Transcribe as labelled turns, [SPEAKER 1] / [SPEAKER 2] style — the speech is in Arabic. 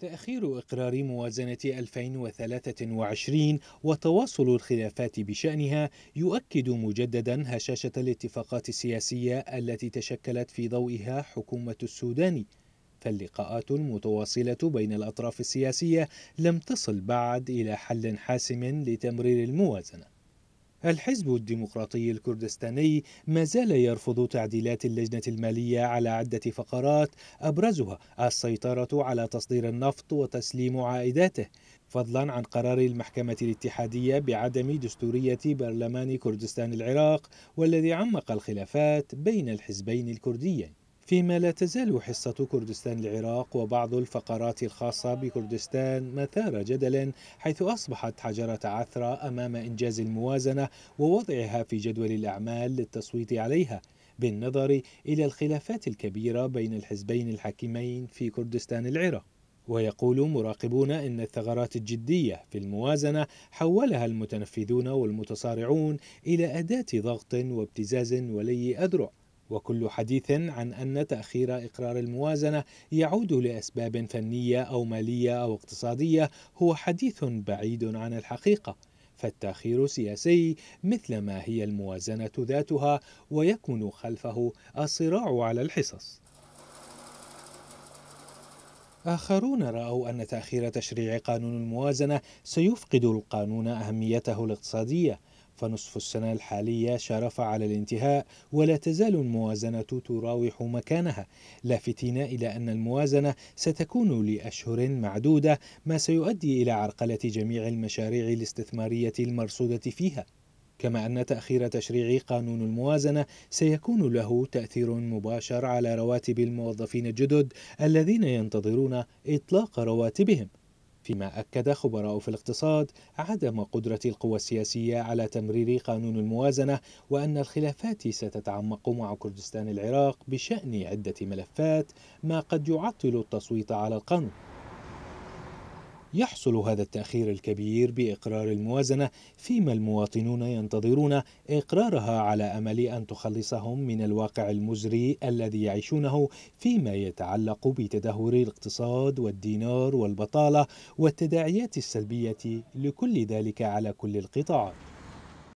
[SPEAKER 1] تأخير إقرار موازنة 2023 وتواصل الخلافات بشأنها يؤكد مجددا هشاشة الاتفاقات السياسية التي تشكلت في ضوئها حكومة السودان فاللقاءات المتواصلة بين الأطراف السياسية لم تصل بعد إلى حل حاسم لتمرير الموازنة الحزب الديمقراطي الكردستاني ما زال يرفض تعديلات اللجنة المالية على عدة فقرات أبرزها السيطرة على تصدير النفط وتسليم عائداته فضلا عن قرار المحكمة الاتحادية بعدم دستورية برلمان كردستان العراق والذي عمق الخلافات بين الحزبين الكرديين فيما لا تزال حصة كردستان العراق وبعض الفقرات الخاصة بكردستان مثار جدل حيث أصبحت حجرة عثرة أمام إنجاز الموازنة ووضعها في جدول الأعمال للتصويت عليها بالنظر إلى الخلافات الكبيرة بين الحزبين الحاكمين في كردستان العراق ويقول مراقبون ان الثغرات الجديه في الموازنه حولها المتنفذون والمتصارعون الى اداه ضغط وابتزاز ولي اذرع وكل حديث عن أن تأخير إقرار الموازنة يعود لأسباب فنية أو مالية أو اقتصادية هو حديث بعيد عن الحقيقة فالتأخير سياسي مثلما هي الموازنة ذاتها ويكمن خلفه الصراع على الحصص آخرون رأوا أن تأخير تشريع قانون الموازنة سيفقد القانون أهميته الاقتصادية فنصف السنة الحالية شرف على الانتهاء ولا تزال الموازنة تراوح مكانها لافتين إلى أن الموازنة ستكون لأشهر معدودة ما سيؤدي إلى عرقلة جميع المشاريع الاستثمارية المرصودة فيها كما أن تأخير تشريع قانون الموازنة سيكون له تأثير مباشر على رواتب الموظفين الجدد الذين ينتظرون إطلاق رواتبهم فيما أكد خبراء في الاقتصاد عدم قدرة القوى السياسية على تمرير قانون الموازنة وأن الخلافات ستتعمق مع كردستان العراق بشأن عدة ملفات ما قد يعطل التصويت على القانون يحصل هذا التأخير الكبير بإقرار الموازنة فيما المواطنون ينتظرون إقرارها على أمل أن تخلصهم من الواقع المزري الذي يعيشونه فيما يتعلق بتدهور الاقتصاد والدينار والبطالة والتداعيات السلبية لكل ذلك على كل القطاعات